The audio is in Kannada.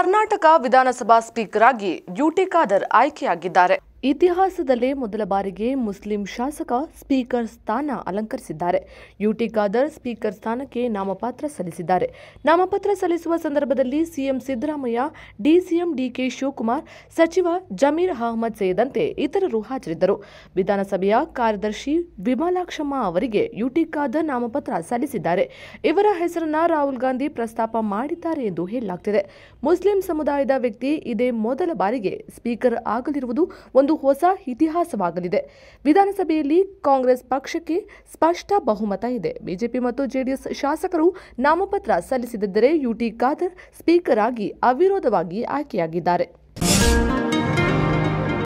ಕರ್ನಾಟಕ ವಿಧಾನಸಭಾ ಸ್ಪೀಕರ್ ಆಗಿ ಯುಟಿ ಖಾದರ್ ಆಯ್ಕೆಯಾಗಿದ್ದಾರೆ ಇತಿಹಾಸದಲ್ಲೇ ಮೊದಲ ಬಾರಿಗೆ ಮುಸ್ಲಿಂ ಶಾಸಕ ಸ್ಪೀಕರ್ ಸ್ಥಾನ ಅಲಂಕರಿಸಿದ್ದಾರೆ ಯುಟಿ ಖಾದರ್ ಸ್ಪೀಕರ್ ಸ್ಥಾನಕ್ಕೆ ನಾಮಪತ್ರ ಸಲ್ಲಿಸಿದ್ದಾರೆ ನಾಮಪತ್ರ ಸಲ್ಲಿಸುವ ಸಂದರ್ಭದಲ್ಲಿ CM Siddaramaiah DCM DK Shivakumar ಸಚಿವ ಜಮೀರ್ ಅಹಮದ್ ಸೇರಿದಂತೆ ಇತರರು ಹಾಜರಿದ್ದರು ವಿಧಾನಸಭೆಯ ಕಾರ್ಯದರ್ಶಿ ವಿಮಲಾಕ್ಷಮ್ಮ ಅವರಿಗೆ ಯುಟಿ ಖಾದರ್ ನಾಮಪತ್ರ ಸಲ್ಲಿಸಿದ್ದಾರೆ ಇವರ ಹೆಸರನ್ನ ರಾಹುಲ್ ಗಾಂಧಿ ಪ್ರಸ್ತಾಪ ಮಾಡಿದ್ದಾರೆ ಎಂದು ಹೇಳಲಾಗುತ್ತಿದೆ ಮುಸ್ಲಿಂ ಸಮುದಾಯದ ವ್ಯಕ್ತಿ ಇದೇ ಮೊದಲ ಬಾರಿಗೆ ಸ್ಪೀಕರ್ ಆಗಲಿರುವುದು ಒಂದು ಒಂದು ಹೊಸ ಇತಿಹಾಸವಾಗಲಿದೆ ವಿಧಾನಸಭೆಯಲ್ಲಿ ಕಾಂಗ್ರೆಸ್ ಪಕ್ಷಕ್ಕೆ ಸ್ಪಷ್ಟ ಬಹುಮತ ಇದೆ ಬಿಜೆಪಿ ಮತ್ತು ಜೆಡಿಎಸ್ ಶಾಸಕರು ನಾಮಪತ್ರ ಸಲ್ಲಿಸದಿದ್ದರೆ ಯುಟಿ ಖಾದರ್ ಸ್ಪೀಕರ್ ಆಗಿ ಅವಿರೋಧವಾಗಿ ಆಯ್ಕೆಯಾಗಿದ್ದಾರೆ